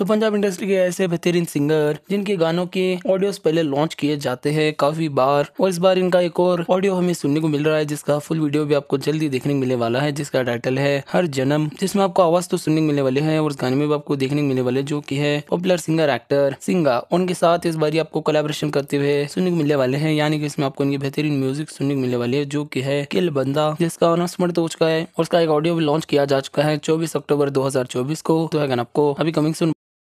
तो पंजाब इंडस्ट्री के ऐसे बेहतरीन सिंगर जिनके गानों के ऑडियोस पहले लॉन्च किए जाते हैं काफी बार और इस बार इनका एक और ऑडियो हमें सुनने को मिल रहा है जिसका फुल वीडियो भी आपको जल्दी देखने को मिलने वाला है जिसका टाइटल है हर जन्म जिसमें आपको आवाज तो सुनने को मिलने वाली है और इस गाने में भी आपको देखने को मिलने वाले जो की है पॉपुलर सिंगर एक्टर सिंगा उनके साथ इस बार आपको कोलेबोरेशन करते हुए सुनने को मिलने वाले हैं यानी कि इसमें आपको इनकी बेहतरीन म्यूजिक सुनने को मिलने वाली है जो की है किल बंदा जिसका अनाउंसमेंट तो हो चुका है और उसका एक ऑडियो भी लॉन्च किया जा चुका है चौबीस अक्टूबर दो को तो है गाना आपको अभी कमिंग सुन